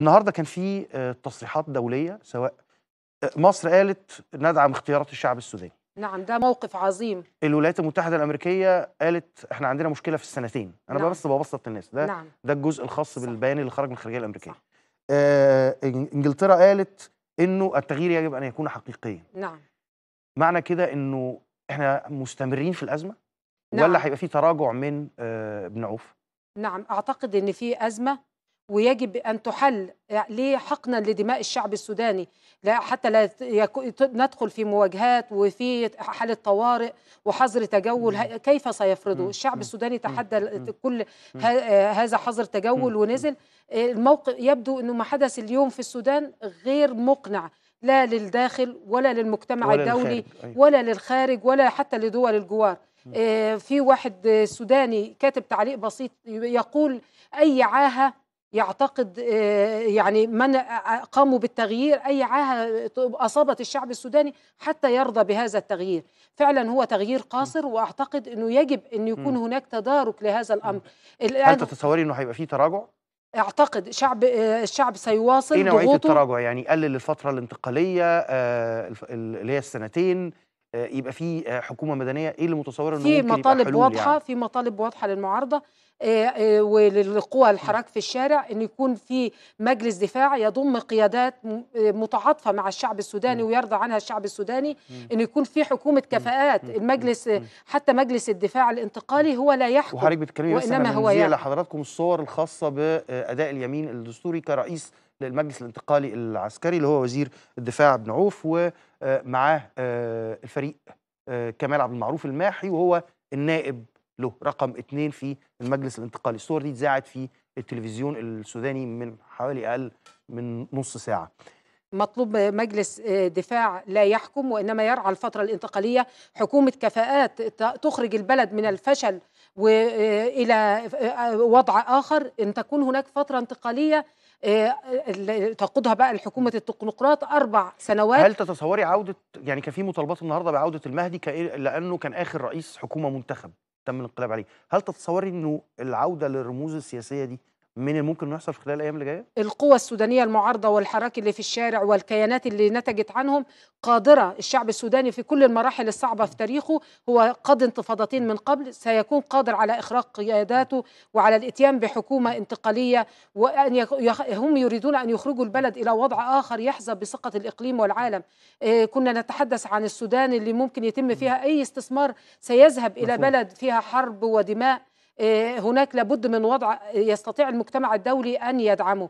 النهارده كان في آه، تصريحات دوليه سواء آه، مصر قالت ندعم اختيارات الشعب السوداني نعم ده موقف عظيم الولايات المتحده الامريكيه قالت احنا عندنا مشكله في السنتين انا نعم. بس ببسط للناس ده نعم. ده الجزء الخاص صح. بالبيان اللي خرج من الخارجيه الامريكيه صح. آه انجلترا قالت انه التغيير يجب ان يكون حقيقيا نعم معنى كده انه احنا مستمرين في الازمه نعم. ولا هيبقى في تراجع من آه ابن عوف نعم اعتقد ان في ازمه ويجب أن تحل ليه حقنا لدماء الشعب السوداني لا حتى لا ندخل في مواجهات وفي حالة طوارئ وحظر تجول كيف سيفرضه الشعب السوداني تحدى كل هذا حظر تجول ونزل الموقف يبدو أنه ما حدث اليوم في السودان غير مقنع لا للداخل ولا للمجتمع ولا الدولي للخارج. أيوة. ولا للخارج ولا حتى لدول الجوار آه، في واحد سوداني كاتب تعليق بسيط يقول أي عاهة يعتقد آه، يعني من قاموا بالتغيير اي عاهه اصابت الشعب السوداني حتى يرضى بهذا التغيير فعلا هو تغيير قاصر واعتقد انه يجب ان يكون هناك تدارك لهذا الامر هل تتصوري انه هيبقى فيه تراجع اعتقد شعب آه، الشعب سيواصل ايه نوعيه التراجع يعني قلل الفتره الانتقاليه آه، اللي هي السنتين آه، يبقى في آه، حكومه مدنيه ايه اللي متصوره انه في مطالب واضحه يعني. في مطالب واضحه للمعارضه آه، وللقوى الحراك في الشارع ان يكون في مجلس دفاع يضم قيادات متعاطفه مع الشعب السوداني ويرضى عنها الشعب السوداني ان يكون في حكومه كفاءات المجلس حتى مجلس الدفاع الانتقالي هو لا يحكم وحضرتك بتتكلمي وانما هو يعني. لحضراتكم الصور الخاصه باداء اليمين الدستوري كرئيس للمجلس الانتقالي العسكري اللي هو وزير الدفاع بن عوف ومعاه آه، الفريق آه، كمال عبد المعروف الماحي وهو النائب له رقم اثنين في المجلس الانتقالي الصور دي اتذاعت في التلفزيون السوداني من حوالي اقل من نص ساعه مطلوب مجلس آه، دفاع لا يحكم وانما يرعى الفتره الانتقاليه حكومه كفاءات تخرج البلد من الفشل والى وضع اخر ان تكون هناك فتره انتقاليه آه، تقودها بقى الحكومه التكنوقراط اربع سنوات هل تتصوري عوده يعني كان في مطالبات النهارده بعوده المهدي لانه كان اخر رئيس حكومه منتخب تم الانقلاب عليه هل تتصوري انه العوده للرموز السياسيه دي من اللي ممكن يحصل في خلال الايام اللي جايه؟ القوى السودانيه المعارضه والحراك اللي في الشارع والكيانات اللي نتجت عنهم قادره الشعب السوداني في كل المراحل الصعبه في تاريخه هو قاد انتفاضتين من قبل سيكون قادر على اخراج قياداته وعلى الاتيان بحكومه انتقاليه وان يخ... هم يريدون ان يخرجوا البلد الى وضع اخر يحظى بثقه الاقليم والعالم إيه كنا نتحدث عن السودان اللي ممكن يتم فيها اي استثمار سيذهب الى مفهوم. بلد فيها حرب ودماء آه، هناك لابد من وضع يستطيع المجتمع الدولي أن يدعمه